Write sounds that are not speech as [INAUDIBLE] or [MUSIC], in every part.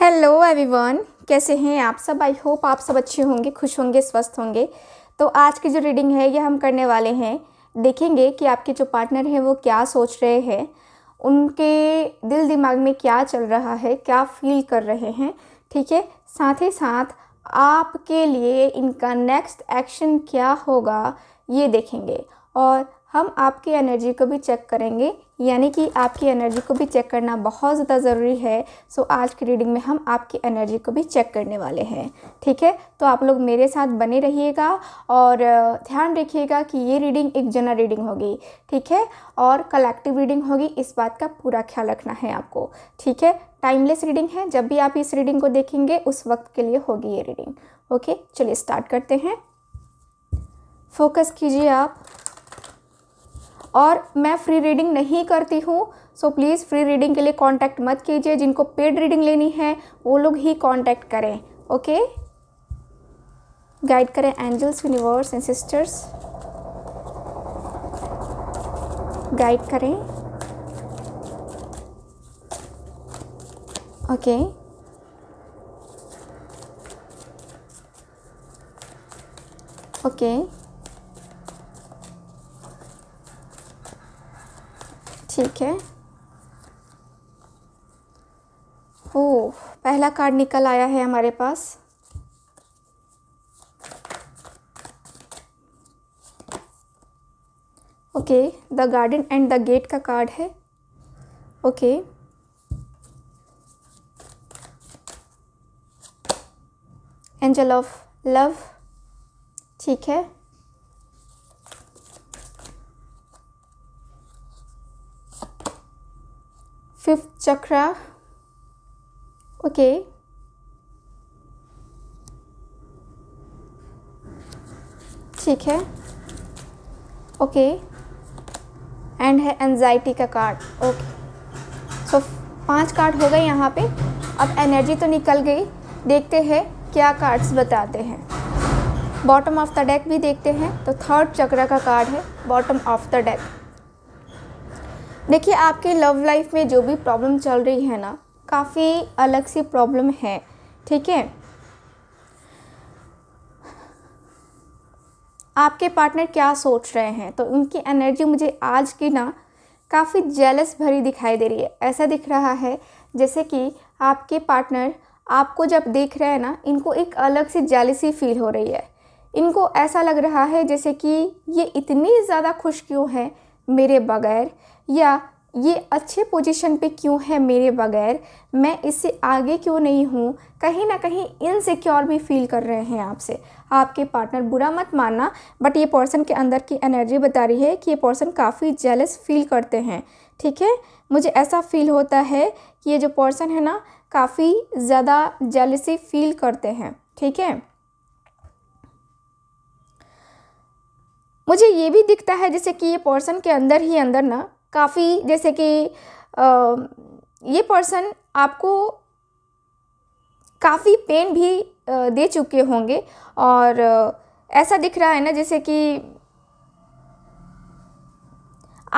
Hello everyone कैसे हैं आप सब आई होप आप सब अच्छे होंगे खुश होंगे स्वस्थ होंगे तो आज की जो रीडिंग है ये हम करने वाले हैं देखेंगे कि आपके जो पार्टनर हैं वो क्या सोच रहे हैं उनके दिल दिमाग में क्या चल रहा है क्या फील कर रहे हैं ठीक है साथ ही साथ आपके लिए इनका नेक्स्ट एक्शन क्या होगा ये देखेंगे और हम आपकी एनर्जी को भी चेक करेंगे यानी कि आपकी एनर्जी को भी चेक करना बहुत ज़्यादा ज़रूरी है सो आज की रीडिंग में हम आपकी एनर्जी को भी चेक करने वाले हैं ठीक है तो आप लोग मेरे साथ बने रहिएगा और ध्यान रखिएगा कि ये रीडिंग एक जना रीडिंग होगी ठीक है और कलेक्टिव रीडिंग होगी इस बात का पूरा ख्याल रखना है आपको ठीक है टाइमलेस रीडिंग है जब भी आप इस रीडिंग को देखेंगे उस वक्त के लिए होगी ये रीडिंग ओके चलिए स्टार्ट करते हैं फोकस कीजिए आप और मैं फ्री रीडिंग नहीं करती हूँ सो प्लीज़ फ्री रीडिंग के लिए कांटेक्ट मत कीजिए जिनको पेड रीडिंग लेनी है वो लोग ही कांटेक्ट करें ओके गाइड करें angels universe and sisters guide करें ओके okay. okay ठीक है ओ पहला कार्ड निकल आया है हमारे पास okay the garden and the gate का कार्ड है ओके एंजल ऑफ लव ठीक है fifth chakra okay ठीक है ओके एंड है एनजाइटी का कार्ड ओके सो पांच कार्ड हो गए यहाँ पे अब एनर्जी तो निकल गई देखते हैं क्या कार्ड्स बताते हैं बॉटम ऑफ द डेक भी देखते हैं तो थर्ड चक्रा का कार्ड है बॉटम ऑफ द डेक देखिए आपके लव लाइफ में जो भी प्रॉब्लम चल रही है ना काफ़ी अलग सी प्रॉब्लम है ठीक है आपके पार्टनर क्या सोच रहे हैं तो उनकी एनर्जी मुझे आज की ना काफ़ी जेलस भरी दिखाई दे रही है ऐसा दिख रहा है जैसे कि आपके पार्टनर आपको जब देख रहे हैं ना इनको एक अलग सी जेलसी फील हो रही है इनको ऐसा लग रहा है जैसे कि ये इतनी ज़्यादा खुश क्यों है मेरे बगैर या ये अच्छे पोजीशन पे क्यों है मेरे बगैर मैं इससे आगे क्यों नहीं हूँ कहीं ना कहीं इनसिक्योर भी फील कर रहे हैं आपसे आपके पार्टनर बुरा मत मानना बट ये पर्सन के अंदर की एनर्जी बता रही है कि ये पर्सन काफ़ी जेलस फील करते हैं ठीक है मुझे ऐसा फील होता है कि ये जो पर्सन है ना काफ़ी ज़्यादा जेलसी फील करते हैं ठीक है मुझे ये भी दिखता है जैसे कि ये पर्सन के अंदर ही अंदर ना काफ़ी जैसे कि ये पर्सन आपको काफ़ी पेन भी दे चुके होंगे और ऐसा दिख रहा है ना जैसे कि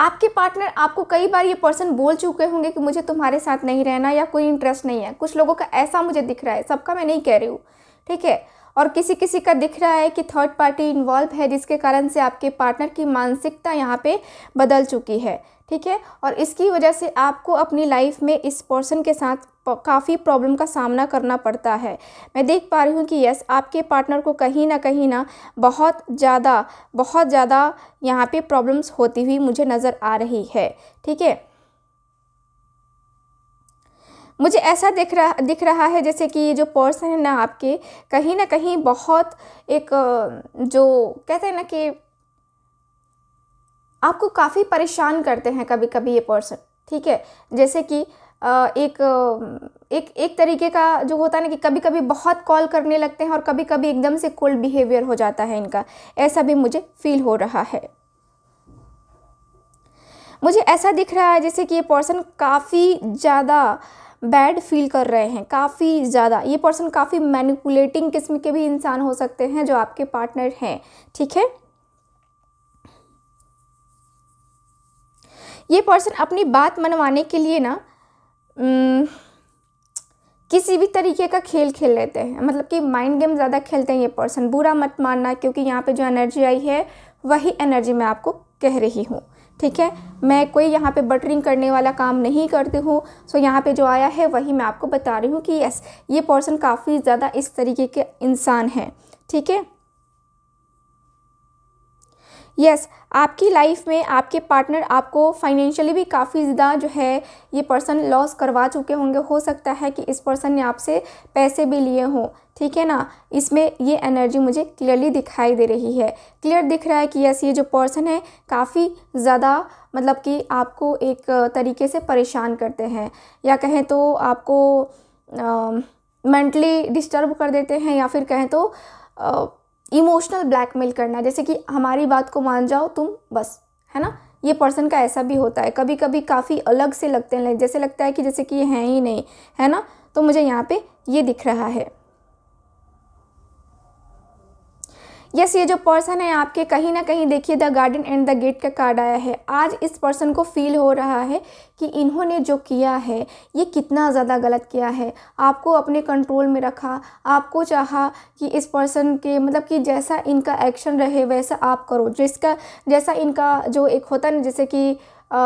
आपके पार्टनर आपको कई बार ये पर्सन बोल चुके होंगे कि मुझे तुम्हारे साथ नहीं रहना या कोई इंटरेस्ट नहीं है कुछ लोगों का ऐसा मुझे दिख रहा है सबका मैं नहीं कह रही हूँ ठीक है और किसी किसी का दिख रहा है कि थर्ड पार्टी इन्वॉल्व है जिसके कारण से आपके पार्टनर की मानसिकता यहाँ पे बदल चुकी है ठीक है और इसकी वजह से आपको अपनी लाइफ में इस पर्सन के साथ काफ़ी प्रॉब्लम का सामना करना पड़ता है मैं देख पा रही हूँ कि यस आपके पार्टनर को कहीं ना कहीं ना बहुत ज़्यादा बहुत ज़्यादा यहाँ पे प्रॉब्लम्स होती हुई मुझे नज़र आ रही है ठीक है मुझे ऐसा दिख रहा दिख रहा है जैसे कि ये जो पर्सन है ना आपके कहीं ना कहीं बहुत एक जो कहते हैं ना कि आपको काफ़ी परेशान करते हैं कभी कभी ये पर्सन ठीक है जैसे कि एक एक एक तरीके का जो होता है ना कि कभी कभी बहुत कॉल करने लगते हैं और कभी कभी एकदम से कोल्ड बिहेवियर हो जाता है इनका ऐसा भी मुझे फील हो रहा है मुझे ऐसा दिख रहा है जैसे कि ये पर्सन काफ़ी ज़्यादा बैड फील कर रहे हैं काफ़ी ज़्यादा ये पर्सन काफ़ी मैनिपुलेटिंग किस्म के भी इंसान हो सकते हैं जो आपके पार्टनर हैं ठीक है ये पर्सन अपनी बात मनवाने के लिए ना किसी भी तरीके का खेल खेल लेते हैं मतलब कि माइंड गेम ज़्यादा खेलते हैं ये पर्सन बुरा मत मानना क्योंकि यहाँ पे जो एनर्जी आई है वही एनर्जी मैं आपको कह रही हूँ ठीक है मैं कोई यहाँ पे बटरिंग करने वाला काम नहीं करती हूँ सो यहाँ पे जो आया है वही मैं आपको बता रही हूँ कि यस ये पर्सन काफ़ी ज़्यादा इस तरीके के इंसान हैं ठीक है यस yes, आपकी लाइफ में आपके पार्टनर आपको फाइनेंशियली भी काफ़ी ज़्यादा जो है ये पर्सन लॉस करवा चुके होंगे हो सकता है कि इस पर्सन ने आपसे पैसे भी लिए हों ठीक है ना इसमें ये एनर्जी मुझे क्लियरली दिखाई दे रही है क्लियर दिख रहा है कि यस ये जो पर्सन है काफ़ी ज़्यादा मतलब कि आपको एक तरीके से परेशान करते हैं या कहें तो आपको मेंटली डिस्टर्ब कर देते हैं या फिर कहें तो इमोशनल ब्लैकमेल करना जैसे कि हमारी बात को मान जाओ तुम बस है ना ये पर्सन का ऐसा भी होता है कभी कभी काफ़ी अलग से लगते हैं जैसे लगता है कि जैसे कि ये हैं ही नहीं है ना तो मुझे यहाँ पे ये दिख रहा है यस ये जो पर्सन है आपके कहीं ना कहीं देखिए the garden and the gate का कार्ड आया है आज इस पर्सन को फील हो रहा है कि इन्होंने जो किया है ये कितना ज़्यादा गलत किया है आपको अपने कंट्रोल में रखा आपको चाहा कि इस पर्सन के मतलब कि जैसा इनका एक्शन रहे वैसा आप करो जिसका जैसा इनका जो एक होता है ना जैसे कि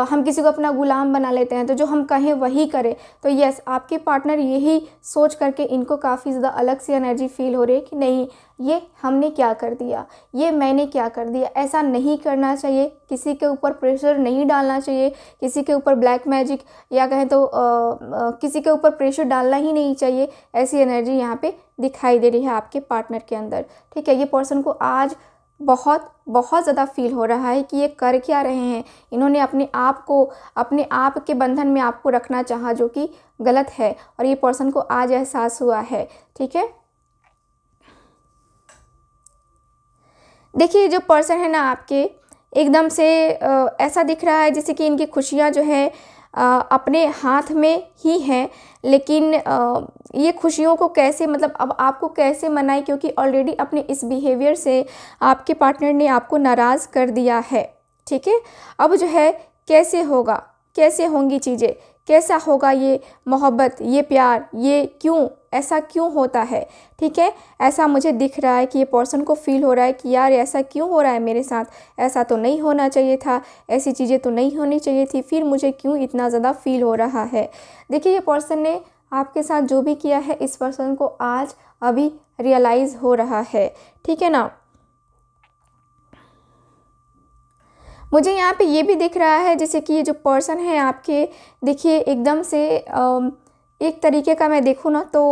हम किसी को अपना ग़ुलाम बना लेते हैं तो जो हम कहें वही करें तो यस आपके पार्टनर यही सोच करके इनको काफ़ी ज़्यादा अलग सी एनर्जी फील हो रही है कि नहीं ये हमने क्या कर दिया ये मैंने क्या कर दिया ऐसा नहीं करना चाहिए किसी के ऊपर प्रेशर नहीं डालना चाहिए किसी के ऊपर ब्लैक मैजिक या कहें तो आ, आ, किसी के ऊपर प्रेशर डालना ही नहीं चाहिए ऐसी एनर्जी यहाँ पे दिखाई दे रही है आपके पार्टनर के अंदर ठीक है ये पर्सन को आज बहुत बहुत ज़्यादा फील हो रहा है कि ये कर क्या रहे हैं इन्होंने अपने आप को अपने आप के बंधन में आपको रखना चाहा जो कि गलत है और ये पर्सन को आज एहसास हुआ है ठीक है देखिए जो पर्सन है ना आपके एकदम से ऐसा दिख रहा है जैसे कि इनकी खुशियाँ जो है अपने हाथ में ही हैं लेकिन ये खुशियों को कैसे मतलब अब आपको कैसे मनाएं क्योंकि ऑलरेडी अपने इस बिहेवियर से आपके पार्टनर ने आपको नाराज़ कर दिया है ठीक है अब जो है कैसे होगा कैसे होंगी चीज़ें कैसा होगा ये मोहब्बत ये प्यार ये क्यों ऐसा क्यों होता है ठीक है ऐसा मुझे दिख रहा है कि ये पर्सन को फील हो रहा है कि यार ऐसा क्यों हो रहा है मेरे साथ ऐसा तो नहीं होना चाहिए था ऐसी चीज़ें तो नहीं होनी चाहिए थी फिर मुझे क्यों इतना ज़्यादा फील हो रहा है देखिए ये पर्सन ने आपके साथ जो भी किया है इस पर्सन को आज अभी रियलाइज़ हो रहा है ठीक है ना मुझे यहाँ पे ये भी दिख रहा है जैसे कि ये जो पर्सन है आपके देखिए एकदम से आ, एक तरीके का मैं देखूँ ना तो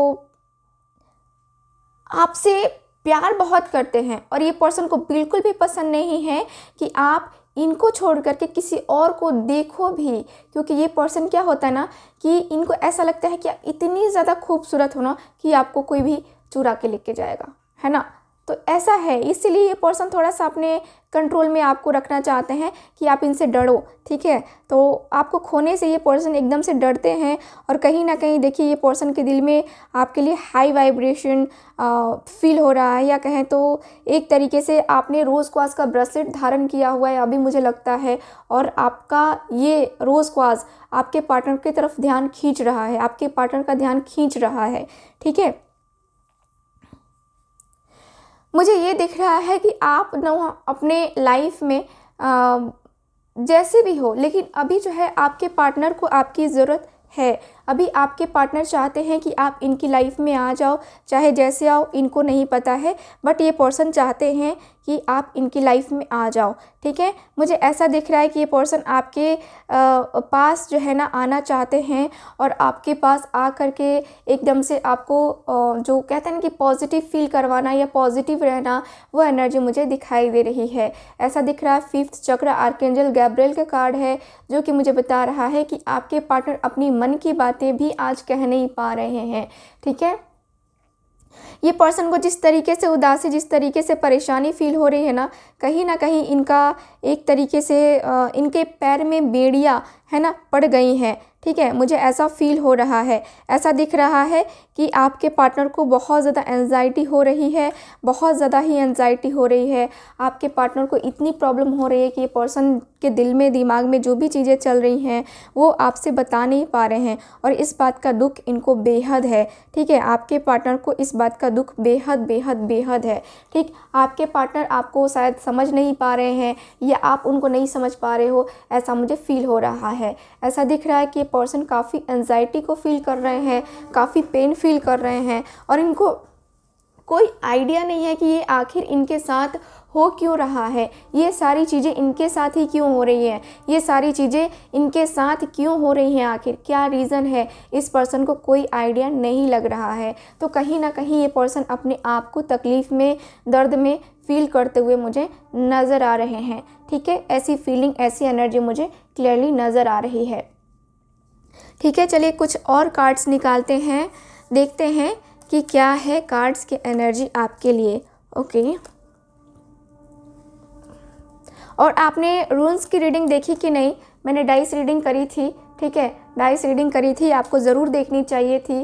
आपसे प्यार बहुत करते हैं और ये पर्सन को बिल्कुल भी पसंद नहीं है कि आप इनको छोड़ करके किसी और को देखो भी क्योंकि ये पर्सन क्या होता है ना कि इनको ऐसा लगता है कि आप इतनी ज़्यादा खूबसूरत हो ना कि आपको कोई भी चुरा के लेके जाएगा है ना तो ऐसा है इसलिए ये पोर्सन थोड़ा सा अपने कंट्रोल में आपको रखना चाहते हैं कि आप इनसे डरो ठीक है तो आपको खोने से ये पोर्सन एकदम से डरते हैं और कहीं ना कहीं देखिए ये पोर्सन के दिल में आपके लिए हाई वाइब्रेशन फील हो रहा है या कहें तो एक तरीके से आपने रोज़ क्वास का ब्रेसलेट धारण किया हुआ है अभी मुझे लगता है और आपका ये रोज़ क्वास आपके पार्टनर की तरफ ध्यान खींच रहा है आपके पार्टनर का ध्यान खींच रहा है ठीक है मुझे ये दिख रहा है कि आप ना अपने लाइफ में आ, जैसे भी हो लेकिन अभी जो है आपके पार्टनर को आपकी ज़रूरत है अभी आपके पार्टनर चाहते हैं कि आप इनकी लाइफ में आ जाओ चाहे जैसे आओ इनको नहीं पता है बट ये पर्सन चाहते हैं कि आप इनकी लाइफ में आ जाओ ठीक है मुझे ऐसा दिख रहा है कि ये पर्सन आपके पास जो है ना आना चाहते हैं और आपके पास आ कर के एकदम से आपको जो कहते हैं कि पॉजिटिव फील करवाना या पॉजिटिव रहना वो एनर्जी मुझे दिखाई दे रही है ऐसा दिख रहा है फिफ्थ चक्र आर्केंजल गैब्रियल का कार्ड है जो कि मुझे बता रहा है कि आपके पार्टनर अपनी मन की बात बातें भी आज कह नहीं पा रहे हैं ठीक है ये पर्सन को जिस तरीके से उदासी जिस तरीके से परेशानी फील हो रही है ना कहीं ना कहीं इनका एक तरीके से इनके पैर में बेड़िया है ना पड़ गई हैं ठीक है मुझे ऐसा फील हो रहा है ऐसा दिख रहा है कि आपके पार्टनर को बहुत ज़्यादा एनजाइटी हो रही है बहुत ज़्यादा ही एनजाइटी हो रही है आपके पार्टनर को इतनी प्रॉब्लम हो रही है कि ये पर्सन के दिल में दिमाग में जो भी चीज़ें चल रही हैं वो आपसे बता नहीं पा रहे हैं और इस बात का दुख इनको बेहद है ठीक है आपके पार्टनर को इस बात का दुख बेहद बेहद बेहद है ठीक आपके पार्टनर आपको शायद समझ नहीं पा रहे हैं या आप उनको नहीं समझ पा रहे हो ऐसा मुझे फ़ील हो रहा है ऐसा दिख रहा है कि ये पर्सन काफ़ी एनजाइटी को फील कर रहे हैं काफ़ी पेन फील कर रहे हैं और इनको कोई आइडिया नहीं है कि ये आखिर इनके साथ हो क्यों रहा है ये सारी चीज़ें इनके साथ ही क्यों हो रही हैं ये सारी चीज़ें इनके साथ क्यों हो रही हैं आखिर क्या रीज़न है इस पर्सन को कोई आइडिया नहीं लग रहा है तो कहीं ना कहीं ये पर्सन अपने आप को तकलीफ़ में दर्द में फील करते हुए मुझे नज़र आ रहे हैं ठीक है ऐसी फीलिंग ऐसी एनर्जी मुझे क्लियरली नज़र आ रही है ठीक है चलिए कुछ और कार्ड्स निकालते हैं देखते हैं कि क्या है कार्ड्स की एनर्जी आपके लिए ओके okay. और आपने रूल्स की रीडिंग देखी कि नहीं मैंने डाइस रीडिंग करी थी ठीक है डाइस रीडिंग करी थी आपको ज़रूर देखनी चाहिए थी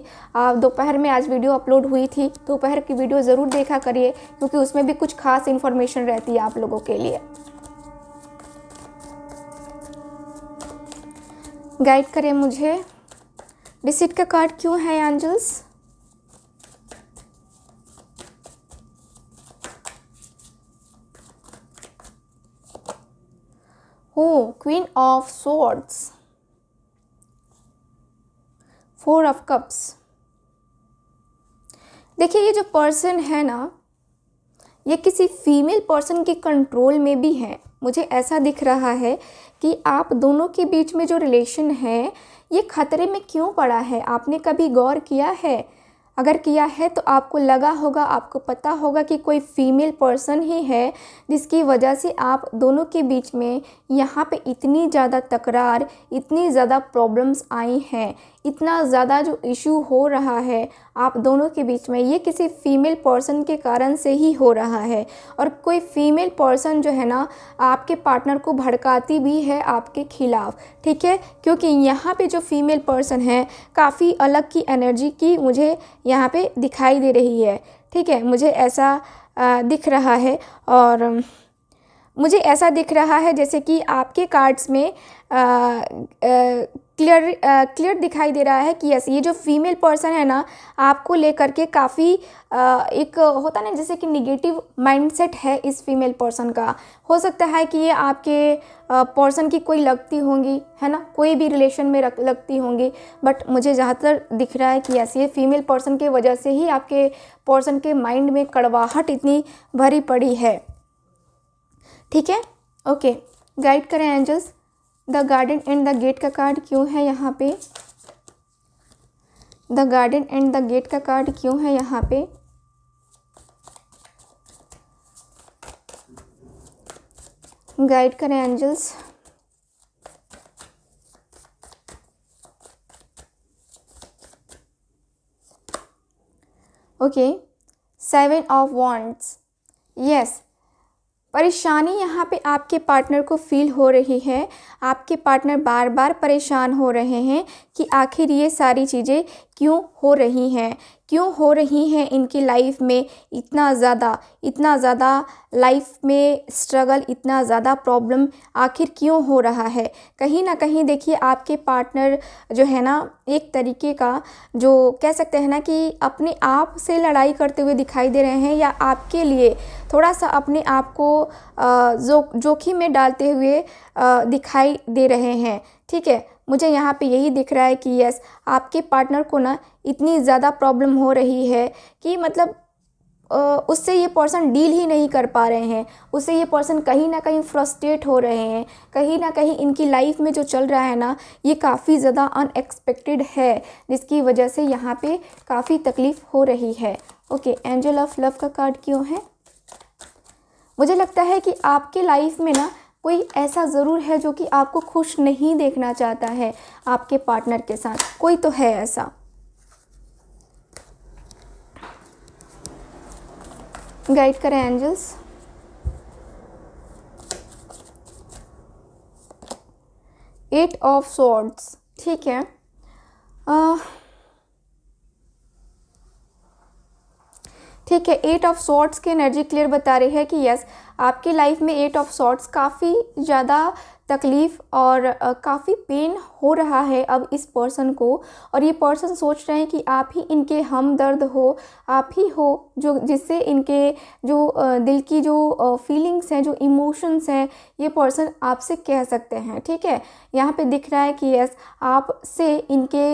दोपहर में आज वीडियो अपलोड हुई थी दोपहर की वीडियो ज़रूर देखा करिए क्योंकि उसमें भी कुछ खास इन्फॉर्मेशन रहती है आप लोगों के लिए गाइड करें मुझे डिसिट का कार्ड क्यों है angels Who? Queen of Swords. Four of cups देखिए ये जो पर्सन है ना ये किसी फीमेल पर्सन के कंट्रोल में भी है मुझे ऐसा दिख रहा है कि आप दोनों के बीच में जो रिलेशन है ये खतरे में क्यों पड़ा है आपने कभी गौर किया है अगर किया है तो आपको लगा होगा आपको पता होगा कि कोई फीमेल पर्सन ही है जिसकी वजह से आप दोनों के बीच में यहाँ पे इतनी ज़्यादा तकरार इतनी ज़्यादा प्रॉब्लम्स आई हैं इतना ज़्यादा जो इशू हो रहा है आप दोनों के बीच में ये किसी फ़ीमेल पर्सन के कारण से ही हो रहा है और कोई फ़ीमेल पर्सन जो है ना आपके पार्टनर को भड़काती भी है आपके खिलाफ ठीक है क्योंकि यहाँ पे जो फ़ीमेल पर्सन है काफ़ी अलग की एनर्जी की मुझे यहाँ पे दिखाई दे रही है ठीक है मुझे ऐसा दिख रहा है और मुझे ऐसा दिख रहा है जैसे कि आपके कार्ड्स में आ, आ, क्लियर क्लियर दिखाई दे रहा है कि यस ये जो फीमेल पर्सन है ना आपको लेकर के काफ़ी एक होता ना जैसे कि निगेटिव माइंडसेट है इस फीमेल पर्सन का हो सकता है कि ये आपके पर्सन की कोई लगती होंगी है ना कोई भी रिलेशन में रख लगती होंगी बट मुझे ज़्यादातर दिख रहा है कि यस ये फीमेल पर्सन के वजह से ही आपके पर्सन के माइंड में कड़वाहट इतनी भरी पड़ी है ठीक है ओके गाइड करें angels the garden and the gate का कार्ड क्यों है यहाँ पे the garden and the gate का कार्ड क्यों है यहाँ पे गाइड करें angels okay seven of wands yes परेशानी यहाँ पे आपके पार्टनर को फील हो रही है आपके पार्टनर बार बार परेशान हो रहे हैं कि आखिर ये सारी चीज़ें क्यों हो रही हैं क्यों हो रही हैं इनकी लाइफ में इतना ज़्यादा इतना ज़्यादा लाइफ में स्ट्रगल इतना ज़्यादा प्रॉब्लम आखिर क्यों हो रहा है कहीं ना कहीं देखिए आपके पार्टनर जो है ना एक तरीके का जो कह सकते हैं ना कि अपने आप से लड़ाई करते हुए दिखाई दे रहे हैं या आपके लिए थोड़ा सा अपने आप को जो जोखिम में डालते हुए दिखाई दे रहे हैं ठीक है मुझे यहाँ पे यही दिख रहा है कि यस आपके पार्टनर को ना इतनी ज़्यादा प्रॉब्लम हो रही है कि मतलब उससे ये पर्सन डील ही नहीं कर पा रहे हैं उससे ये पर्सन कहीं ना कहीं फ्रस्ट्रेट हो रहे हैं कहीं ना कहीं इनकी लाइफ में जो चल रहा है ना ये काफ़ी ज़्यादा अनएक्सपेक्टेड है जिसकी वजह से यहाँ पे काफ़ी तकलीफ़ हो रही है ओके एंजल ऑफ लव का कार्ड क्यों है मुझे लगता है कि आपके लाइफ में ना कोई ऐसा ज़रूर है जो कि आपको खुश नहीं देखना चाहता है आपके पार्टनर के साथ कोई तो है ऐसा गाइड करें एंजल्स एट ऑफ सॉर्ड्स ठीक है आ, ठीक है एट ऑफ शॉर्ट्स की एनर्जी क्लियर बता रही है कि यस आपकी लाइफ में एट ऑफ शॉर्ट्स काफ़ी ज़्यादा तकलीफ़ और काफ़ी पेन हो रहा है अब इस पर्सन को और ये पर्सन सोच रहे हैं कि आप ही इनके हम दर्द हो आप ही हो जो जिससे इनके जो दिल की जो फीलिंग्स हैं जो इमोशंस हैं ये पर्सन आपसे कह सकते हैं ठीक है यहाँ पे दिख रहा है कि यस आपसे इनके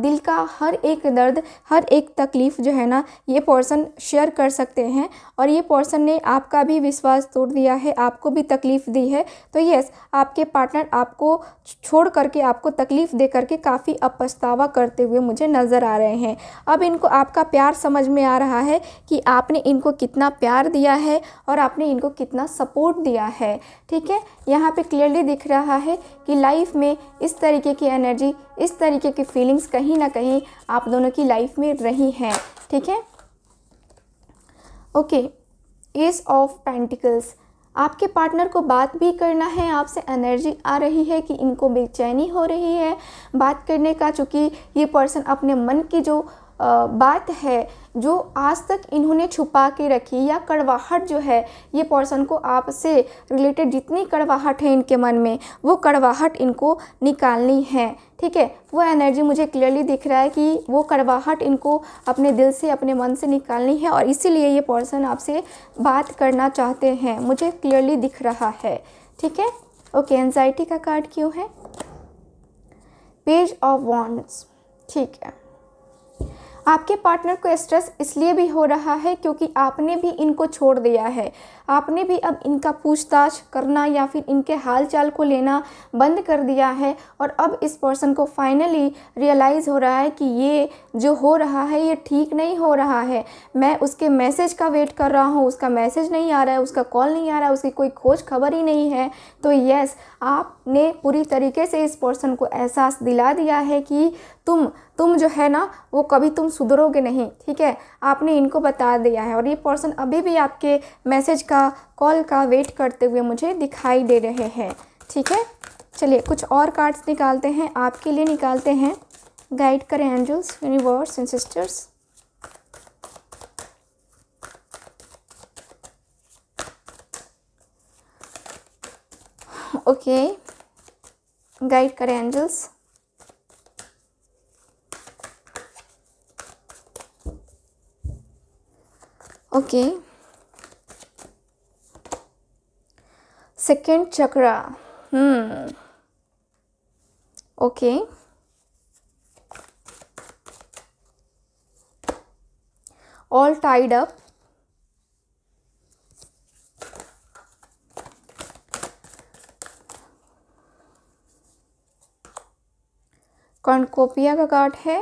दिल का हर एक दर्द हर एक तकलीफ़ जो है ना ये पर्सन शेयर कर सकते हैं और ये पर्सन ने आपका भी विश्वास तोड़ दिया है आपको भी तकलीफ़ दी है तो यस आप आपके पार्टनर आपको छोड़ करके आपको तकलीफ़ दे करके काफ़ी अपछतावा करते हुए मुझे नज़र आ रहे हैं अब इनको आपका प्यार समझ में आ रहा है कि आपने इनको कितना प्यार दिया है और आपने इनको कितना सपोर्ट दिया है ठीक है यहाँ पे क्लियरली दिख रहा है कि लाइफ में इस तरीके की एनर्जी इस तरीके की फीलिंग्स कहीं ना कहीं आप दोनों की लाइफ में रही हैं ठीक है ओके एस ऑफ पेंटिकल्स आपके पार्टनर को बात भी करना है आपसे एनर्जी आ रही है कि इनको बेचैनी हो रही है बात करने का चूँकि ये पर्सन अपने मन की जो बात है जो आज तक इन्होंने छुपा के रखी या कड़वाहट जो है ये पर्सन को आपसे रिलेटेड जितनी कड़वाहट है इनके मन में वो कड़वाहट इनको निकालनी है ठीक है वो एनर्जी मुझे क्लियरली दिख रहा है कि वो कड़वाहट इनको अपने दिल से अपने मन से निकालनी है और इसीलिए ये पर्सन आपसे बात करना चाहते हैं मुझे क्लियरली दिख रहा है ठीक है ओके एनजाइटी का कार्ड क्यों है पेज ऑफ वॉन्ट्स ठीक है आपके पार्टनर को स्ट्रेस इसलिए भी हो रहा है क्योंकि आपने भी इनको छोड़ दिया है आपने भी अब इनका पूछताछ करना या फिर इनके हालचाल को लेना बंद कर दिया है और अब इस पर्सन को फाइनली रियलाइज़ हो रहा है कि ये जो हो रहा है ये ठीक नहीं हो रहा है मैं उसके मैसेज का वेट कर रहा हूँ उसका मैसेज नहीं आ रहा है उसका कॉल नहीं आ रहा है उसकी कोई खोज खबर ही नहीं है तो यस आपने पूरी तरीके से इस पर्सन को एहसास दिला दिया है कि तुम तुम जो है ना वो कभी तुम सुधरोगे नहीं ठीक है आपने इनको बता दिया है और ये पर्सन अभी भी आपके मैसेज का का कॉल का वेट करते हुए मुझे दिखाई दे रहे हैं ठीक है चलिए कुछ और कार्ड्स निकालते हैं आपके लिए निकालते हैं गाइड करें angels universe and sisters okay guide करें angels okay okay. second chakra hmm okay all tied up cornucopia का कार्ड है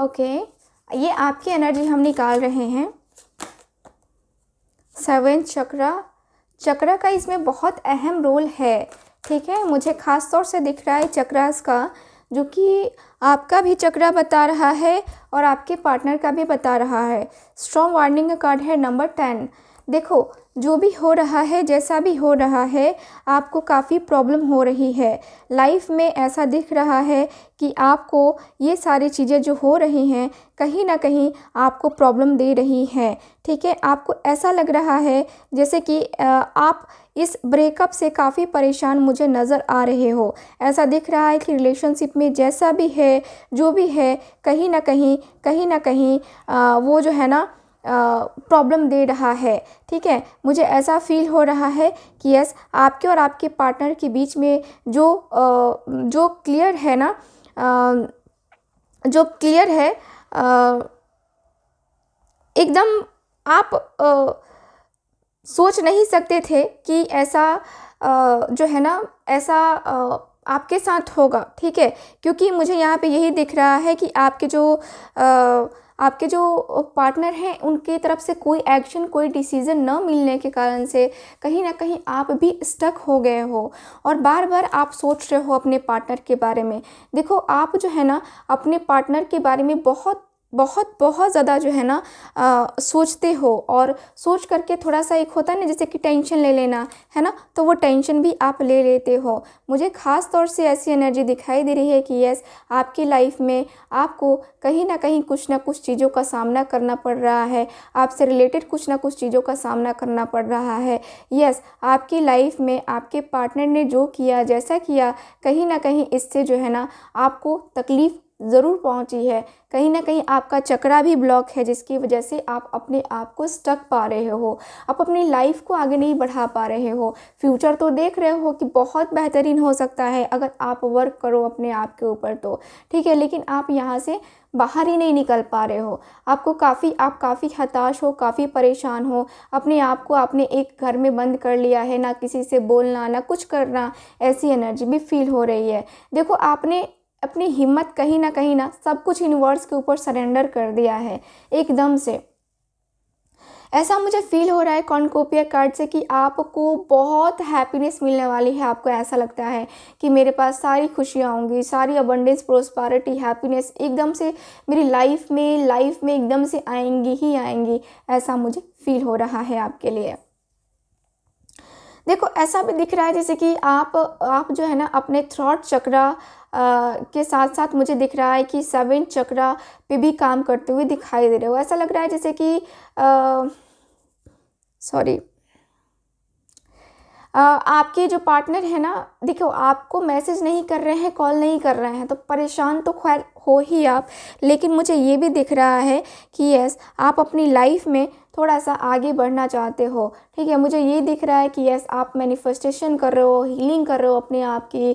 ओके ये आपकी एनर्जी हम निकाल रहे हैं सेवेंथ चक्रा चक्रा का इसमें बहुत अहम रोल है ठीक है मुझे खास तौर से दिख रहा है चक्रास का जो कि आपका भी चक्रा बता रहा है और आपके पार्टनर का भी बता रहा है स्ट्रॉन्ग वार्निंग कार्ड है नंबर टेन देखो जो भी हो रहा है जैसा भी हो रहा है आपको काफ़ी प्रॉब्लम हो रही है लाइफ में ऐसा दिख रहा है कि आपको ये सारी चीज़ें जो हो रही हैं कहीं ना कहीं आपको प्रॉब्लम दे रही हैं ठीक है आपको ऐसा लग रहा है जैसे कि आप इस ब्रेकअप से काफ़ी परेशान मुझे नज़र आ रहे हो ऐसा दिख रहा है कि रिलेशनशिप में जैसा भी है जो भी है कहीं ना कहीं कहीं ना कहीं वो जो है ना प्रॉब्लम दे रहा है ठीक है मुझे ऐसा फील हो रहा है कि यस आपके और आपके पार्टनर के बीच में जो जो क्लियर है ना जो क्लियर है एकदम आप सोच नहीं सकते थे कि ऐसा जो है ना ऐसा आपके साथ होगा ठीक है क्योंकि मुझे यहाँ पे यही दिख रहा है कि आपके जो आपके जो पार्टनर हैं उनके तरफ से कोई एक्शन कोई डिसीज़न न मिलने के कारण से कहीं ना कहीं आप भी स्टक हो गए हो और बार बार आप सोच रहे हो अपने पार्टनर के बारे में देखो आप जो है ना अपने पार्टनर के बारे में बहुत बहुत बहुत ज़्यादा जो है ना आ, सोचते हो और सोच करके थोड़ा सा एक होता है ना जैसे कि टेंशन ले लेना है ना तो वो टेंशन भी आप ले लेते हो मुझे ख़ास तौर से ऐसी एनर्जी दिखाई दे रही है कि यस आपकी लाइफ में आपको कहीं ना कहीं कुछ ना कुछ चीज़ों का सामना करना पड़ रहा है आपसे रिलेटेड कुछ ना कुछ चीज़ों का सामना करना पड़ रहा है यस आपकी लाइफ में आपके पार्टनर ने जो किया जैसा किया कहीं ना कहीं इससे जो है ना आपको तकलीफ़ ज़रूर पहुंची है कहीं ना कहीं आपका चक्रा भी ब्लॉक है जिसकी वजह से आप अपने आप को स्टक पा रहे हो आप अपनी लाइफ को आगे नहीं बढ़ा पा रहे हो फ्यूचर तो देख रहे हो कि बहुत बेहतरीन हो सकता है अगर आप वर्क करो अपने आप के ऊपर तो ठीक है लेकिन आप यहाँ से बाहर ही नहीं निकल पा रहे हो आपको काफ़ी आप काफ़ी हताश हो काफ़ी परेशान हो अपने आप को आपने एक घर में बंद कर लिया है ना किसी से बोलना ना कुछ करना ऐसी एनर्जी भी फील हो रही है देखो आपने अपनी हिम्मत कहीं ना कहीं ना सब कुछ यूनिवर्स के ऊपर सरेंडर कर दिया है एकदम से ऐसा मुझे फील हो रहा है कॉनकोपिया कार्ड से कि आपको बहुत हैप्पीनेस मिलने वाली है आपको ऐसा लगता है कि मेरे पास सारी खुशियाँ होंगी सारी अबंडेंस प्रोस्पारिटी हैप्पीनेस एकदम से मेरी लाइफ में लाइफ में एकदम से आएंगी ही आएंगी ऐसा मुझे फील हो रहा है आपके लिए देखो ऐसा भी दिख रहा है जैसे कि आप आप जो है ना अपने थ्रॉट चक्रा के साथ साथ मुझे दिख रहा है कि सेवन चक्रा पे भी काम करते हुए दिखाई दे रहे हो ऐसा लग रहा है जैसे कि सॉरी आपके जो पार्टनर है ना देखो आपको मैसेज नहीं कर रहे हैं कॉल नहीं कर रहे हैं तो परेशान तो खैर हो ही आप लेकिन मुझे ये भी दिख रहा है कि यस आप अपनी लाइफ में थोड़ा सा आगे बढ़ना चाहते हो ठीक है मुझे ये दिख रहा है कि यस आप मैनिफेस्टेशन कर रहे हो हीलिंग कर रहे हो अपने आप की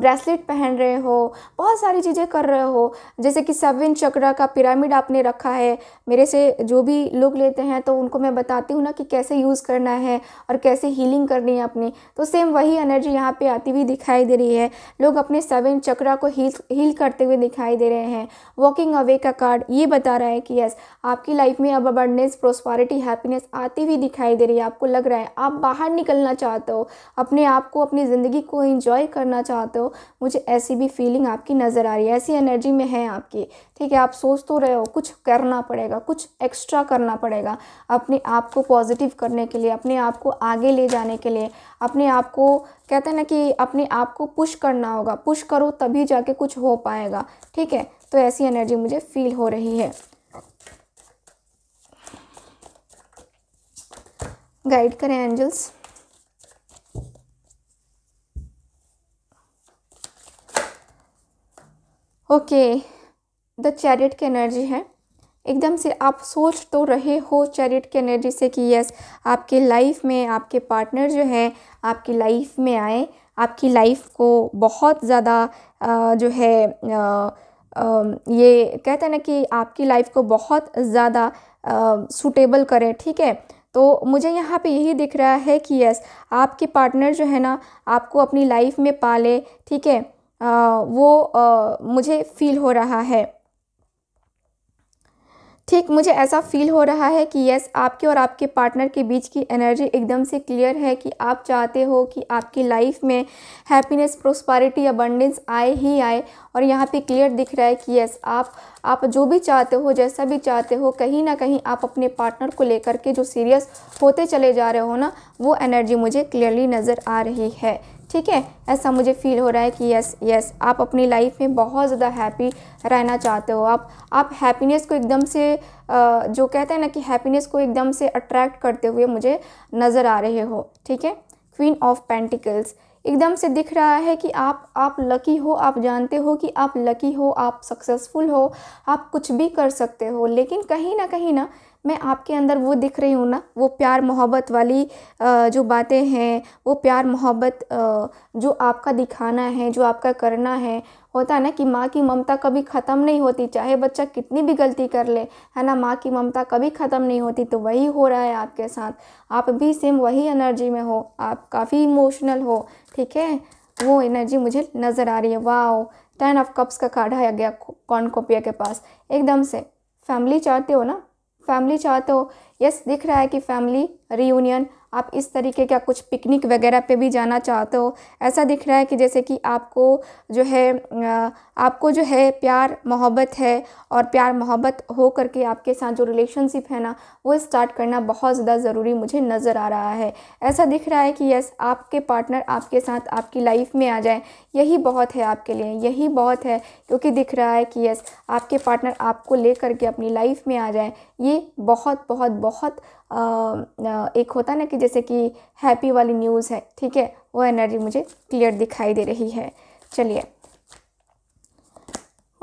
ब्रेसलेट पहन रहे हो बहुत सारी चीज़ें कर रहे हो जैसे कि सेवन चक्रा का पिरामिड आपने रखा है मेरे से जो भी लोग लेते हैं तो उनको मैं बताती हूँ ना कि कैसे यूज़ करना है और कैसे हीलिंग करनी है अपनी तो सेम वही एनर्जी यहाँ पर आती हुई दिखाई दे रही है लोग अपने सेवन चक्रा को हील हील करते हुए दिखाई दे रहे हैं वॉकिंग अवे का कार्ड ये बता रहा है कि यस आपकी लाइफ में अब अबंडेंस प्रोस्पारिटी हैप्पीनेस आती हुई दिखाई दे रही है आपको लग रहा है आप बाहर निकलना चाहते हो अपने आप को अपनी ज़िंदगी को इंजॉय करना चाहते हो मुझे ऐसी भी फीलिंग आपकी नज़र आ रही है ऐसी एनर्जी में है आपकी ठीक है आप सोच तो रहे हो कुछ करना पड़ेगा कुछ एक्स्ट्रा करना पड़ेगा अपने आप को पॉजिटिव करने के लिए अपने आप को आगे ले जाने के लिए अपने आप को कहते हैं ना कि अपने आप को पुश करना होगा पुश करो तभी जाके कुछ हो पाएगा ठीक है तो ऐसी एनर्जी मुझे फील हो रही है गाइड करें एंजल्स ओके द चैरिट की एनर्जी है एकदम से आप सोच तो रहे हो चैरिट की एनर्जी से कि यस आपके लाइफ में आपके पार्टनर जो है आपकी लाइफ में आए आपकी लाइफ को बहुत ज़्यादा जो है आ, आ, ये कहते हैं ना कि आपकी लाइफ को बहुत ज़्यादा सूटेबल करें ठीक है तो मुझे यहाँ पे यही दिख रहा है कि यस आपके पार्टनर जो है ना आपको अपनी लाइफ में पाले ठीक है वो आ, मुझे फ़ील हो रहा है ठीक मुझे ऐसा फील हो रहा है कि यस आपके और आपके पार्टनर के बीच की एनर्जी एकदम से क्लियर है कि आप चाहते हो कि आपकी लाइफ में हैप्पीनेस प्रोस्पारिटी अबंडेंस आए ही आए और यहाँ पे क्लियर दिख रहा है कि यस आप आप जो भी चाहते हो जैसा भी चाहते हो कहीं ना कहीं आप अपने पार्टनर को लेकर के जो सीरियस होते चले जा रहे हो ना वो एनर्जी मुझे क्लियरली नज़र आ रही है ठीक है ऐसा मुझे फील हो रहा है कि यस यस आप अपनी लाइफ में बहुत ज़्यादा हैप्पी रहना चाहते हो आप आप हैप्पीनेस को एकदम से जो कहते हैं ना कि हैप्पीनेस को एकदम से अट्रैक्ट करते हुए मुझे नज़र आ रहे हो ठीक है क्वीन ऑफ पेंटिकल्स एकदम से दिख रहा है कि आप आप लकी हो आप जानते हो कि आप लकी हो आप सक्सेसफुल हो आप कुछ भी कर सकते हो लेकिन कहीं ना कहीं ना मैं आपके अंदर वो दिख रही हूँ ना वो प्यार मोहब्बत वाली जो बातें हैं वो प्यार मोहब्बत जो आपका दिखाना है जो आपका करना है होता है ना कि माँ की ममता कभी ख़त्म नहीं होती चाहे बच्चा कितनी भी गलती कर ले है ना माँ की ममता कभी ख़त्म नहीं होती तो वही हो रहा है आपके साथ आप भी सेम वही एनर्जी में हो आप काफ़ी इमोशनल हो ठीक है वो एनर्जी मुझे नज़र आ रही है वाह टेन ऑफ कप्स का कार्ड आ गया कौन के पास एकदम से फैमिली चाहते हो ना फैमिली चाहते हो यस दिख रहा है कि फैमिली रीयूनियन आप इस तरीके का कुछ पिकनिक वगैरह पे भी जाना चाहते हो ऐसा दिख रहा है कि जैसे कि आपको जो है आपको जो है प्यार मोहब्बत है और प्यार मोहब्बत हो करके आपके साथ जो रिलेशनशिप है ना वो स्टार्ट करना बहुत ज़्यादा ज़रूरी मुझे नज़र आ रहा है ऐसा दिख रहा है कि यस आपके पार्टनर आपके साथ आपकी लाइफ में आ जाए यही बहुत है आपके लिए यही बहुत है क्योंकि दिख रहा है कि यस आपके पार्टनर आपको ले करके अपनी लाइफ में आ जाए ये बहुत बहुत बहुत एक होता ना कि जैसे कि हैप्पी वाली न्यूज़ है ठीक है वो एनर्जी मुझे क्लियर दिखाई दे रही है चलिए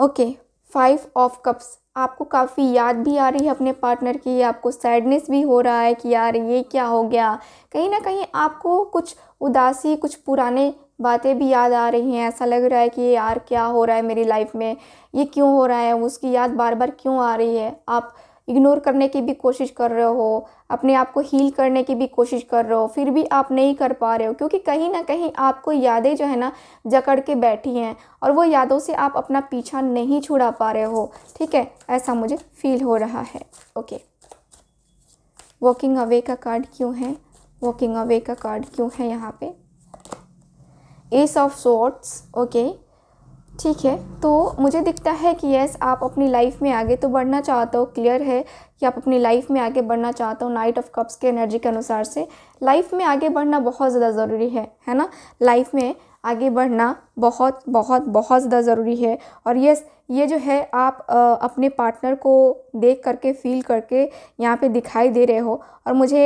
ओके फाइव ऑफ कप्स आपको काफ़ी याद भी आ रही है अपने पार्टनर की आपको सैडनेस भी हो रहा है कि यार ये क्या हो गया कहीं ना कहीं आपको कुछ उदासी कुछ पुराने बातें भी याद आ रही हैं ऐसा लग रहा है कि यार क्या हो रहा है मेरी लाइफ में ये क्यों हो रहा है उसकी याद बार बार क्यों आ रही है आप इग्नोर करने की भी कोशिश कर रहे हो अपने आप को हील करने की भी कोशिश कर रहे हो फिर भी आप नहीं कर पा रहे हो क्योंकि कहीं ना कहीं आपको यादें जो है ना जकड़ के बैठी हैं और वो यादों से आप अपना पीछा नहीं छुड़ा पा रहे हो ठीक है ऐसा मुझे फील हो रहा है ओके वॉकिंग अवे का कार्ड क्यों है वॉकिंग अवे का कार्ड क्यों है यहाँ पे एस ऑफ शॉर्ट्स ओके ठीक है तो मुझे दिखता है कि यस आप अपनी लाइफ में आगे तो बढ़ना चाहते हो क्लियर है कि आप अपनी लाइफ में आगे बढ़ना चाहते हो नाइट ऑफ कप्स के एनर्जी के अनुसार से लाइफ में आगे बढ़ना बहुत ज़्यादा ज़रूरी है है ना लाइफ में आगे बढ़ना बहुत बहुत बहुत ज़्यादा ज़रूरी है और यस ये जो है आप आ, अपने पार्टनर को देख करके फील करके यहाँ पे दिखाई दे रहे हो और मुझे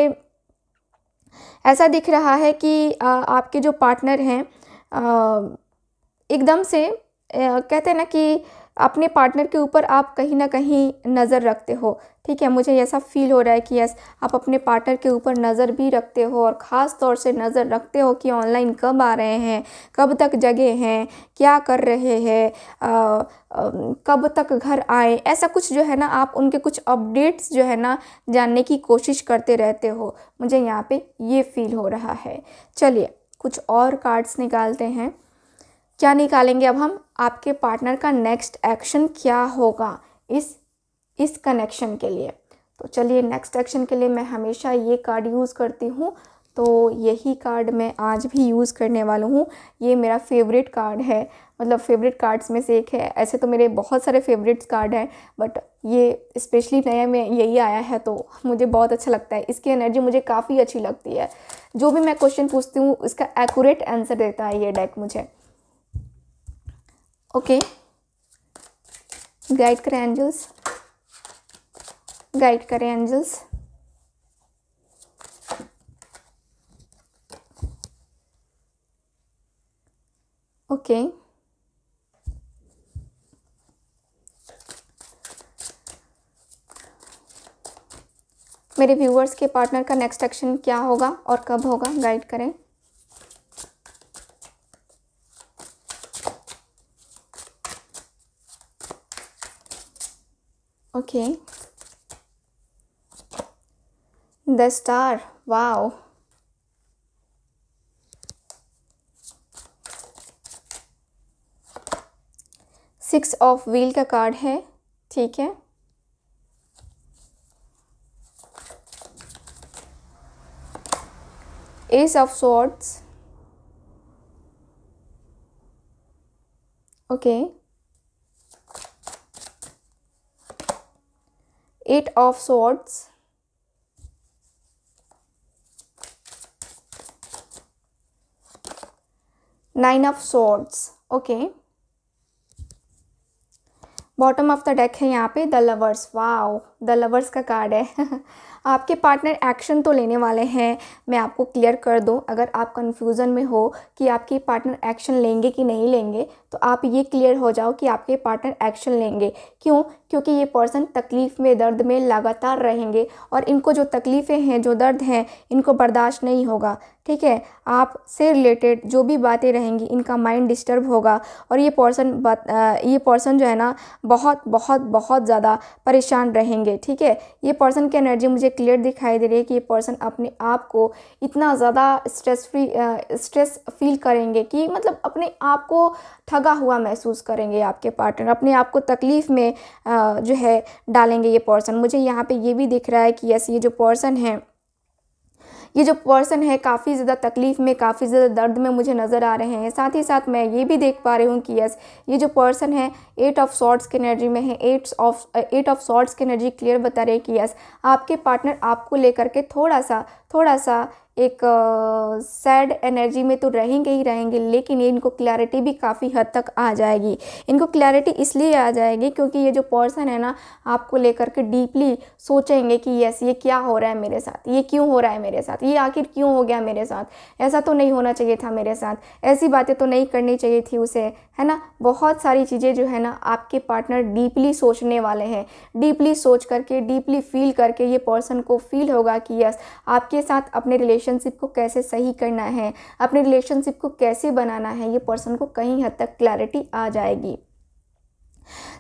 ऐसा दिख रहा है कि आ, आपके जो पार्टनर हैं एकदम से कहते हैं ना कि अपने पार्टनर के ऊपर आप कहीं ना कहीं नज़र रखते हो ठीक है मुझे ऐसा फील हो रहा है कि यस आप अपने पार्टनर के ऊपर नज़र भी रखते हो और ख़ास तौर से नज़र रखते हो कि ऑनलाइन कब आ रहे हैं कब तक जगे हैं क्या कर रहे हैं कब तक घर आए ऐसा कुछ जो है ना आप उनके कुछ अपडेट्स जो है ना जानने की कोशिश करते रहते हो मुझे यहाँ पर ये फील हो रहा है चलिए कुछ और कार्ड्स निकालते हैं क्या निकालेंगे अब हम आपके पार्टनर का नेक्स्ट एक्शन क्या होगा इस इस कनेक्शन के लिए तो चलिए नेक्स्ट एक्शन के लिए मैं हमेशा ये कार्ड यूज़ करती हूँ तो यही कार्ड मैं आज भी यूज़ करने वाला हूँ ये मेरा फेवरेट कार्ड है मतलब फेवरेट कार्ड्स में से एक है ऐसे तो मेरे बहुत सारे फेवरेट्स कार्ड हैं बट ये स्पेशली नया में यही आया है तो मुझे बहुत अच्छा लगता है इसकी एनर्जी मुझे काफ़ी अच्छी लगती है जो भी मैं क्वेश्चन पूछती हूँ इसका एकूरेट आंसर देता है ये डेक मुझे ओके गाइड करें एंजल्स गाइड करें एंजल्स ओके मेरे व्यूअर्स के पार्टनर का नेक्स्ट एक्शन क्या होगा और कब होगा गाइड करें Okay. The star. Wow. Six of wheel का कार्ड है ठीक है ace of swords okay okay. eight of swords nine of swords okay bottom of the deck है यहाँ पे the lovers wow the lovers का कार्ड है [LAUGHS] आपके पार्टनर एक्शन तो लेने वाले हैं मैं आपको क्लियर कर दूँ अगर आप कन्फ्यूज़न में हो कि आपके पार्टनर एक्शन लेंगे कि नहीं लेंगे तो आप ये क्लियर हो जाओ कि आपके पार्टनर एक्शन लेंगे क्यों क्योंकि ये पर्सन तकलीफ़ में दर्द में लगातार रहेंगे और इनको जो तकलीफ़ें हैं जो दर्द हैं इनको बर्दाश्त नहीं होगा ठीक है आप से रिलेटेड जो भी बातें रहेंगी इनका माइंड डिस्टर्ब होगा और ये पर्सन ये पर्सन जो है ना बहुत बहुत बहुत ज़्यादा परेशान रहेंगे ठीक है ये पर्सन की एनर्जी मुझे क्लियर दिखाई दे रही है कि ये पर्सन अपने आप को इतना ज़्यादा स्ट्रेस फ्री स्ट्रेस फील करेंगे कि मतलब अपने आप को थक दगा हुआ महसूस करेंगे आपके पार्टनर अपने आप को तकलीफ़ में जो है डालेंगे ये पर्सन मुझे यहाँ पे ये भी दिख रहा है कि यस ये जो पर्सन है ये जो पर्सन है काफ़ी ज़्यादा तकलीफ़ में काफ़ी ज़्यादा दर्द में मुझे नज़र आ रहे हैं साथ ही साथ मैं ये भी देख पा रही हूँ कि यस ये जो पर्सन है एट ऑफ सॉर्ट्स की एनर्जी में है eight of eight of swords की एनर्जी क्लियर बता रहे हैं कि यस आपके पार्टनर आपको लेकर के थोड़ा सा थोड़ा सा एक सैड एनर्जी में तो रहेंगे ही रहेंगे लेकिन इनको क्लैरिटी भी काफ़ी हद तक आ जाएगी इनको क्लैरिटी इसलिए आ जाएगी क्योंकि ये जो पर्सन है ना आपको लेकर के डीपली सोचेंगे कि यस ये क्या हो रहा है मेरे साथ ये क्यों हो रहा है मेरे साथ ये आखिर क्यों हो गया मेरे साथ ऐसा तो नहीं होना चाहिए था मेरे साथ ऐसी बातें तो नहीं करनी चाहिए थी उसे है ना बहुत सारी चीज़ें जो है ना आपके पार्टनर डीपली सोचने वाले हैं डीपली सोच करके डीपली फील करके ये पर्सन को फील होगा कि यस आपके साथ अपने रिलेशन रिलेशनशिप को कैसे सही करना है अपने रिलेशनशिप को कैसे बनाना है ये पर्सन को कहीं हद तक क्लैरिटी आ जाएगी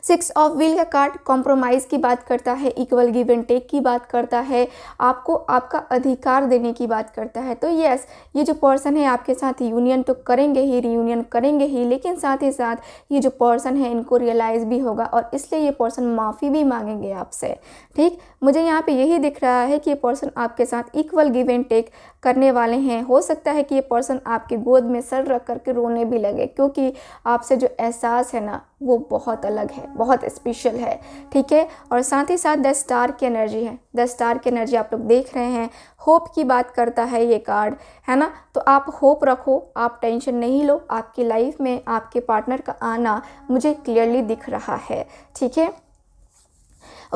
सिक्स ऑफ व्हील का कार्ड कॉम्प्रोमाइज़ की बात करता है इक्वल गिव एंड टेक की बात करता है आपको आपका अधिकार देने की बात करता है तो yes, ये जो पर्सन है आपके साथ यूनियन तो करेंगे ही रीयूनियन करेंगे ही लेकिन साथ ही साथ ये जो पर्सन है इनको रियलाइज़ भी होगा और इसलिए ये पर्सन माफ़ी भी मांगेंगे आपसे ठीक मुझे यहाँ पे यही दिख रहा है कि ये पर्सन आपके साथ इक्वल गिव एंड टेक करने वाले हैं हो सकता है कि ये पर्सन आपके गोद में सर रख करके रोने भी लगे क्योंकि आपसे जो एहसास है ना वो बहुत अलग है बहुत स्पेशल है ठीक है और साथ ही साथ द स्टार की एनर्जी है द स्टार की एनर्जी आप लोग देख रहे हैं होप की बात करता है ये कार्ड है ना तो आप होप रखो आप टेंशन नहीं लो आपकी लाइफ में आपके पार्टनर का आना मुझे क्लियरली दिख रहा है ठीक है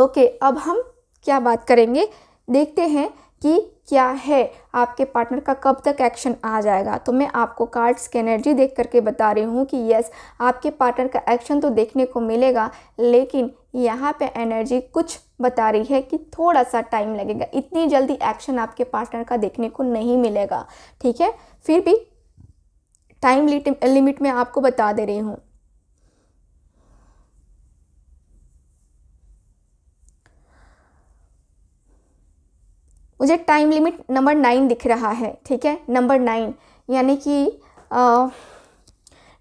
ओके अब हम क्या बात करेंगे देखते हैं कि क्या है आपके पार्टनर का कब तक एक्शन आ जाएगा तो मैं आपको कार्ड्स की एनर्जी देख करके बता रही हूँ कि यस आपके पार्टनर का एक्शन तो देखने को मिलेगा लेकिन यहाँ पे एनर्जी कुछ बता रही है कि थोड़ा सा टाइम लगेगा इतनी जल्दी एक्शन आपके पार्टनर का देखने को नहीं मिलेगा ठीक है फिर भी टाइम लिमिट में आपको बता दे रही हूँ मुझे टाइम लिमिट नंबर नाइन दिख रहा है ठीक है नंबर नाइन यानी कि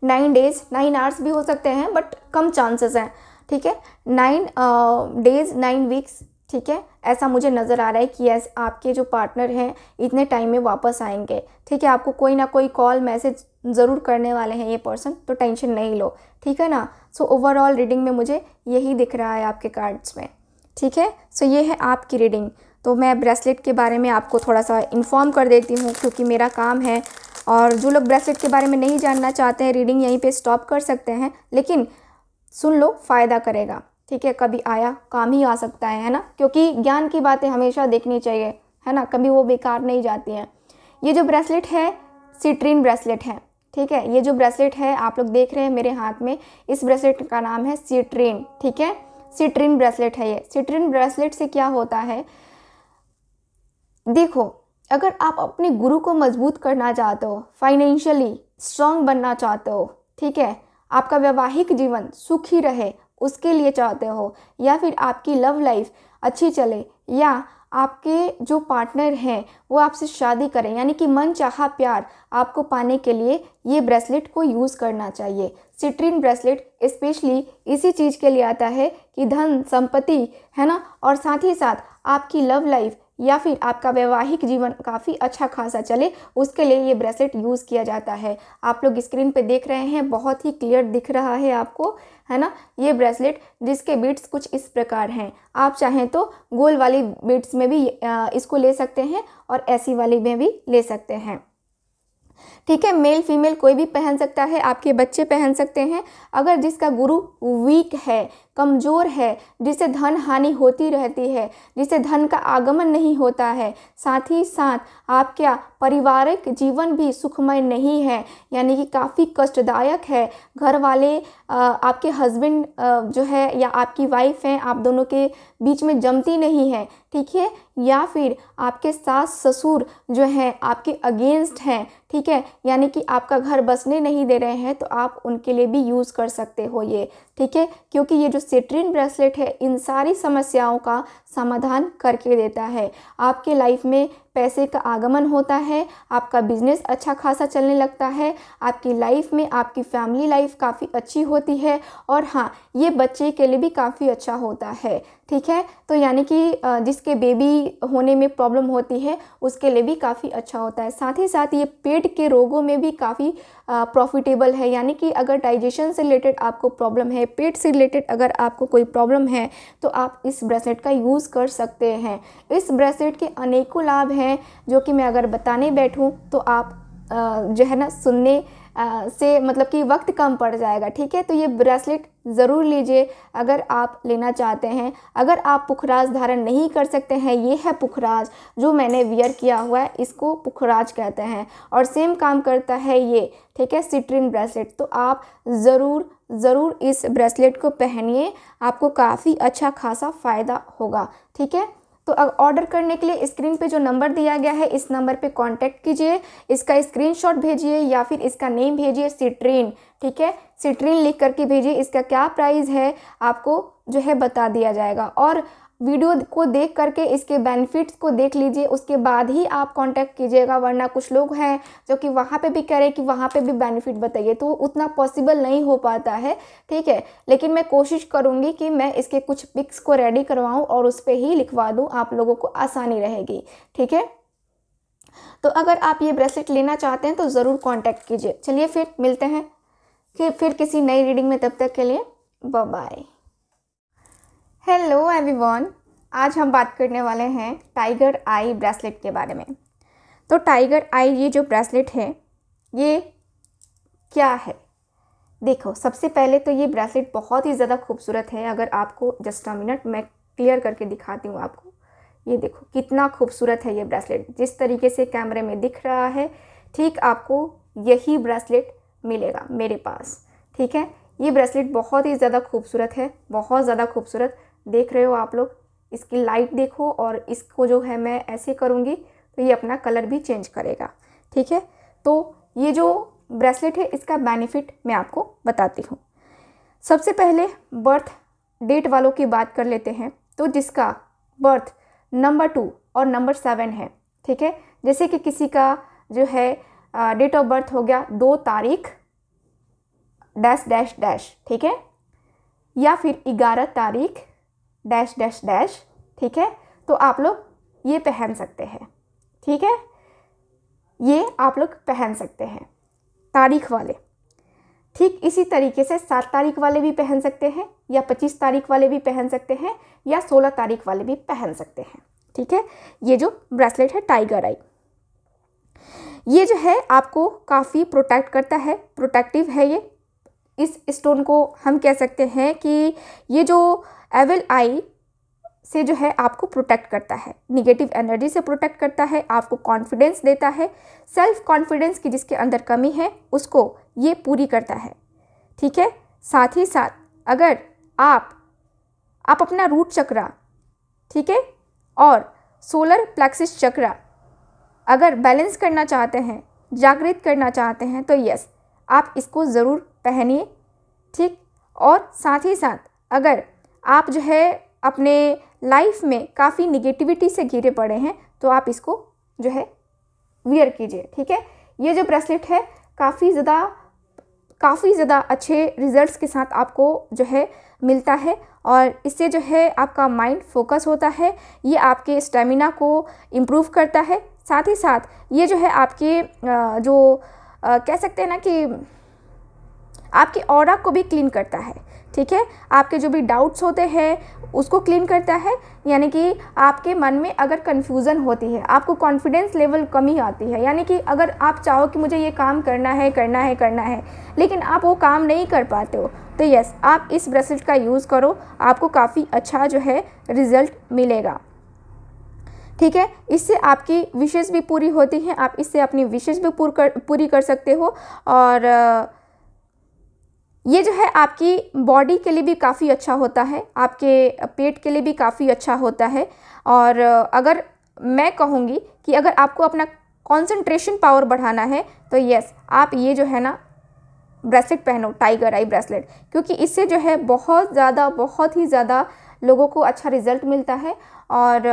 नाइन डेज नाइन आवर्स भी हो सकते हैं बट कम चांसेस हैं ठीक है नाइन डेज नाइन वीक्स ठीक है ऐसा मुझे नज़र आ रहा है कि ऐसे आपके जो पार्टनर हैं इतने टाइम में वापस आएंगे ठीक है आपको कोई ना कोई कॉल मैसेज ज़रूर करने वाले हैं ये पर्सन तो टेंशन नहीं लो ठीक है ना सो ओवरऑल रीडिंग में मुझे यही दिख रहा है आपके कार्ड्स में ठीक है सो so, ये है आपकी रीडिंग तो मैं ब्रेसलेट के बारे में आपको थोड़ा सा इन्फॉर्म कर देती हूँ क्योंकि मेरा काम है और जो लोग ब्रेसलेट के बारे में नहीं जानना चाहते हैं रीडिंग यहीं पे स्टॉप कर सकते हैं लेकिन सुन लो फ़ायदा करेगा ठीक है कभी आया काम ही आ सकता है है ना क्योंकि ज्ञान की बातें हमेशा देखनी चाहिए है ना कभी वो बेकार नहीं जाती हैं ये जो ब्रेसलेट है सिट्रीन ब्रेसलेट है ठीक है ये जो ब्रेसलेट है आप लोग देख रहे हैं मेरे हाथ में इस ब्रेसलेट का नाम है सिट्रीन ठीक है सिट्रीन ब्रेसलेट है ये सिट्रीन ब्रेसलेट से क्या होता है देखो अगर आप अपने गुरु को मजबूत करना चाहते हो फाइनेंशियली स्ट्रांग बनना चाहते हो ठीक है आपका वैवाहिक जीवन सुखी रहे उसके लिए चाहते हो या फिर आपकी लव लाइफ अच्छी चले या आपके जो पार्टनर हैं वो आपसे शादी करें यानी कि मन चाह प्यार आपको पाने के लिए ये ब्रेसलेट को यूज़ करना चाहिए सिट्रीन ब्रेसलेट स्पेशली इसी चीज़ के लिए आता है कि धन संपत्ति है ना और साथ ही साथ आपकी लव लाइफ या फिर आपका वैवाहिक जीवन काफ़ी अच्छा खासा चले उसके लिए ये ब्रेसलेट यूज़ किया जाता है आप लोग स्क्रीन पे देख रहे हैं बहुत ही क्लियर दिख रहा है आपको है ना ये ब्रेसलेट जिसके बीट्स कुछ इस प्रकार हैं आप चाहें तो गोल वाली बीट्स में भी इसको ले सकते हैं और ऐसी वाली में भी ले सकते हैं ठीक है मेल फीमेल कोई भी पहन सकता है आपके बच्चे पहन सकते हैं अगर जिसका गुरु वीक है कमज़ोर है जिससे धन हानि होती रहती है जिससे धन का आगमन नहीं होता है साथ ही साथ आपका पारिवारिक जीवन भी सुखमय नहीं है यानी कि काफ़ी कष्टदायक है घर वाले आपके हस्बैंड जो है या आपकी वाइफ हैं आप दोनों के बीच में जमती नहीं है ठीक है या फिर आपके सास ससुर जो हैं आपके अगेंस्ट हैं ठीक है यानी कि आपका घर बसने नहीं दे रहे हैं तो आप उनके लिए भी यूज़ कर सकते हो ये ठीक है क्योंकि ये जो सिट्रीन ब्रेसलेट है इन सारी समस्याओं का समाधान करके देता है आपके लाइफ में पैसे का आगमन होता है आपका बिजनेस अच्छा खासा चलने लगता है आपकी लाइफ में आपकी फैमिली लाइफ काफ़ी अच्छी होती है और हाँ ये बच्चे के लिए भी काफ़ी अच्छा होता है ठीक है तो यानी कि जिसके बेबी होने में प्रॉब्लम होती है उसके लिए भी काफ़ी अच्छा होता है साथ ही साथ ये पेट के रोगों में भी काफ़ी प्रॉफिटेबल है यानी कि अगर डाइजेशन से रिलेटेड आपको प्रॉब्लम है पेट से रिलेटेड अगर आपको कोई प्रॉब्लम है तो आप इस ब्रेसलेट का यूज़ कर सकते हैं इस ब्रेसलेट के अनेकों लाभ हैं हैं जो कि मैं अगर बताने बैठूँ तो आप जो है ना सुनने से मतलब कि वक्त कम पड़ जाएगा ठीक है तो ये ब्रेसलेट ज़रूर लीजिए अगर आप लेना चाहते हैं अगर आप पुखराज धारण नहीं कर सकते हैं ये है पुखराज जो मैंने वियर किया हुआ है इसको पुखराज कहते हैं और सेम काम करता है ये ठीक है सिट्रिन ब्रेसलेट तो आप ज़रूर ज़रूर इस ब्रेसलेट को पहनिए आपको काफ़ी अच्छा खासा फ़ायदा होगा ठीक है तो अब ऑर्डर करने के लिए स्क्रीन पे जो नंबर दिया गया है इस नंबर पे कांटेक्ट कीजिए इसका स्क्रीनशॉट भेजिए या फिर इसका नेम भेजिए सिट्रीन ठीक है सिट्रीन लिख करके भेजिए इसका क्या प्राइस है आपको जो है बता दिया जाएगा और वीडियो को देख करके इसके बेनिफिट्स को देख लीजिए उसके बाद ही आप कांटेक्ट कीजिएगा वरना कुछ लोग हैं जो कि वहाँ पे भी कह रहे हैं कि वहाँ पे भी बेनिफिट बताइए तो उतना पॉसिबल नहीं हो पाता है ठीक है लेकिन मैं कोशिश करूँगी कि मैं इसके कुछ पिक्स को रेडी करवाऊँ और उस पर ही लिखवा दूँ आप लोगों को आसानी रहेगी ठीक है तो अगर आप ये ब्रेसलेट लेना चाहते हैं तो ज़रूर कॉन्टैक्ट कीजिए चलिए फिर मिलते हैं कि फिर किसी नई रीडिंग में तब तक के लिए बाय हेलो एवरीवन आज हम बात करने वाले हैं टाइगर आई ब्रेसलेट के बारे में तो टाइगर आई ये जो ब्रेसलेट है ये क्या है देखो सबसे पहले तो ये ब्रेसलेट बहुत ही ज़्यादा खूबसूरत है अगर आपको जस्ट अ मिनट मैं क्लियर करके दिखाती हूँ आपको ये देखो कितना खूबसूरत है ये ब्रेसलेट जिस तरीके से कैमरे में दिख रहा है ठीक आपको यही ब्रेसलेट मिलेगा मेरे पास ठीक है ये ब्रेसलेट बहुत ही ज़्यादा खूबसूरत है बहुत ज़्यादा खूबसूरत देख रहे हो आप लोग इसकी लाइट देखो और इसको जो है मैं ऐसे करूँगी तो ये अपना कलर भी चेंज करेगा ठीक है तो ये जो ब्रेसलेट है इसका बेनिफिट मैं आपको बताती हूँ सबसे पहले बर्थ डेट वालों की बात कर लेते हैं तो जिसका बर्थ नंबर टू और नंबर सेवन है ठीक है जैसे कि किसी का जो है डेट ऑफ बर्थ हो गया दो तारीख डैश डैश डैश ठीक है या फिर ग्यारह तारीख डैश डैश डैश ठीक है तो आप लोग ये पहन सकते हैं ठीक है ये आप लोग पहन सकते हैं तारीख वाले ठीक इसी तरीके से सात तारीख वाले भी पहन सकते हैं या पच्चीस तारीख वाले भी पहन सकते हैं या सोलह तारीख वाले भी पहन सकते हैं ठीक है ये जो ब्रेसलेट है टाइगर आई ये जो है आपको काफ़ी प्रोटेक्ट करता है प्रोटेक्टिव है ये इस स्टोन को हम कह सकते हैं कि ये जो एविल आई से जो है आपको प्रोटेक्ट करता है निगेटिव एनर्जी से प्रोटेक्ट करता है आपको कॉन्फिडेंस देता है सेल्फ कॉन्फिडेंस की जिसके अंदर कमी है उसको ये पूरी करता है ठीक है साथ ही साथ अगर आप आप अपना रूट चक्रा ठीक है और सोलर प्लेक्सिस चक्रा अगर बैलेंस करना चाहते हैं जागृत करना चाहते हैं तो यस आप इसको ज़रूर पहनिए ठीक और साथ ही साथ अगर आप जो है अपने लाइफ में काफ़ी निगेटिविटी से घिरे पड़े हैं तो आप इसको जो है वियर कीजिए ठीक है ये जो ब्रेसलेट है काफ़ी ज़्यादा काफ़ी ज़्यादा अच्छे रिजल्ट्स के साथ आपको जो है मिलता है और इससे जो है आपका माइंड फोकस होता है ये आपके स्टेमिना को इम्प्रूव करता है साथ ही साथ ये जो है आपके जो कह सकते हैं ना कि आपके और को भी क्लीन करता है ठीक है आपके जो भी डाउट्स होते हैं उसको क्लीन करता है यानी कि आपके मन में अगर कन्फ्यूज़न होती है आपको कॉन्फिडेंस लेवल कमी आती है यानी कि अगर आप चाहो कि मुझे ये काम करना है करना है करना है लेकिन आप वो काम नहीं कर पाते हो तो यस आप इस ब्रेसलेट का यूज़ करो आपको काफ़ी अच्छा जो है रिज़ल्ट मिलेगा ठीक है इससे आपकी विशेष भी पूरी होती हैं आप इससे अपनी विशेष भी पूर कर पूरी कर सकते हो और ये जो है आपकी बॉडी के लिए भी काफ़ी अच्छा होता है आपके पेट के लिए भी काफ़ी अच्छा होता है और अगर मैं कहूँगी कि अगर आपको अपना कॉन्सेंट्रेशन पावर बढ़ाना है तो यस आप ये जो है ना ब्रेसलेट पहनो टाइगर आई ब्रेसलेट क्योंकि इससे जो है बहुत ज़्यादा बहुत ही ज़्यादा लोगों को अच्छा रिज़ल्ट मिलता है और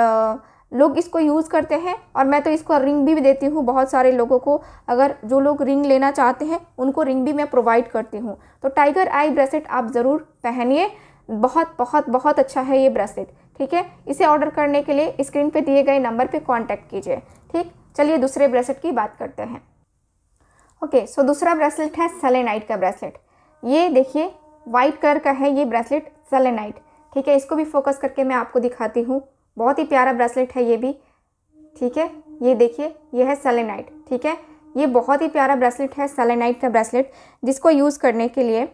लोग इसको यूज़ करते हैं और मैं तो इसको रिंग भी देती हूँ बहुत सारे लोगों को अगर जो लोग रिंग लेना चाहते हैं उनको रिंग भी मैं प्रोवाइड करती हूँ तो टाइगर आई ब्रेसलेट आप ज़रूर पहनिए बहुत बहुत बहुत अच्छा है ये ब्रेसलेट ठीक है इसे ऑर्डर करने के लिए स्क्रीन पे दिए गए नंबर पे कांटेक्ट कीजिए ठीक चलिए दूसरे ब्रेसलेट की बात करते हैं ओके सो दूसरा ब्रेसलेट है सेलेनाइट का ब्रेसलेट ये देखिए वाइट कलर का है ये ब्रेसलेट सेलेनाइट ठीक है इसको भी फोकस करके मैं आपको दिखाती हूँ बहुत ही प्यारा ब्रेसलेट है ये भी ठीक है ये देखिए ये है सेलेनाइट ठीक है ये बहुत ही प्यारा ब्रेसलेट है सेलेनाइट का ब्रेसलेट जिसको यूज़ करने के लिए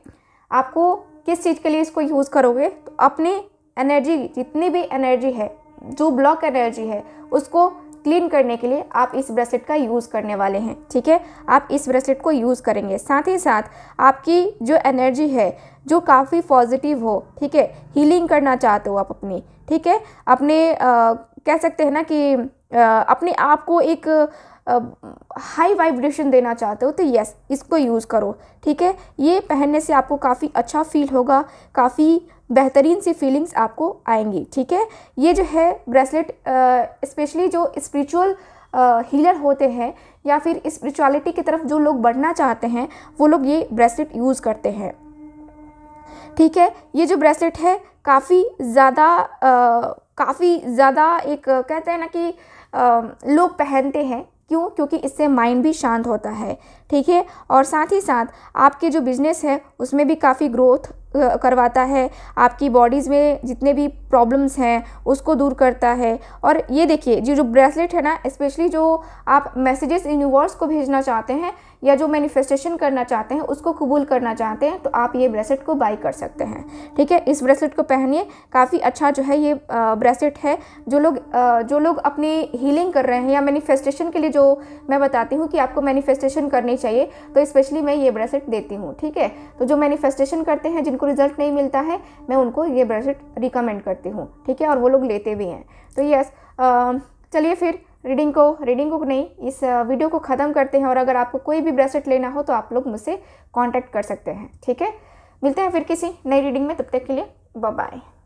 आपको किस चीज़ के लिए इसको यूज़ करोगे तो अपनी एनर्जी जितनी भी एनर्जी है जो ब्लॉक एनर्जी है उसको क्लीन करने के लिए आप इस ब्रेसलेट का यूज़ करने वाले हैं ठीक है आप इस ब्रेसलेट को यूज़ करेंगे साथ ही साथ आपकी जो एनर्जी है जो काफ़ी पॉजिटिव हो ठीक है हीलिंग करना चाहते हो आप अपनी ठीक है अपने आ, कह सकते हैं ना कि आ, अपने आप को एक हाई वाइब्रेशन देना चाहते हो तो यस इसको यूज़ करो ठीक है ये पहनने से आपको काफ़ी अच्छा फील होगा काफ़ी बेहतरीन सी फीलिंग्स आपको आएंगी ठीक है ये जो है ब्रेसलेट स्पेशली जो स्पिरिचुअल हीलर होते हैं या फिर स्पिरिचुअलिटी की तरफ जो लोग बढ़ना चाहते हैं वो लोग ये ब्रेसलेट यूज़ करते हैं ठीक है ये जो ब्रेसलेट है काफ़ी ज़्यादा काफ़ी ज़्यादा एक कहते हैं ना कि लोग पहनते हैं क्यों क्योंकि इससे माइंड भी शांत होता है ठीक है और साथ ही साथ आपके जो बिजनेस है उसमें भी काफ़ी ग्रोथ करवाता है आपकी बॉडीज़ में जितने भी प्रॉब्लम्स हैं उसको दूर करता है और ये देखिए जो जो ब्रेसलेट है ना स्पेशली जो आप मैसेजेस यूनिवर्स को भेजना चाहते हैं या जो मैनिफेस्टेशन करना चाहते हैं उसको कबूल करना चाहते हैं तो आप ये ब्रेसलेट को बाई कर सकते हैं ठीक है इस ब्रेसलेट को पहनिए काफ़ी अच्छा जो है ये ब्रेसलेट है जो लोग जो लोग अपनी हीलिंग कर रहे हैं या मैनिफेस्टेशन के लिए जो मैं बताती हूँ कि आपको मैनिफेस्टेशन करनी होनी चाहिए तो स्पेशली मैं ये ब्रेसलेट देती हूँ ठीक है तो जो मैनिफेस्टेशन करते हैं जिनको रिजल्ट नहीं मिलता है मैं उनको ये ब्रेसलेट रिकमेंड करती हूँ ठीक है और वो लोग लेते भी हैं तो यस चलिए फिर रीडिंग को रीडिंग को नहीं इस वीडियो को ख़त्म करते हैं और अगर आपको कोई भी ब्रेसलेट लेना हो तो आप लोग मुझसे कॉन्टैक्ट कर सकते हैं ठीक है मिलते हैं फिर किसी नई रीडिंग में तब तक के लिए बाय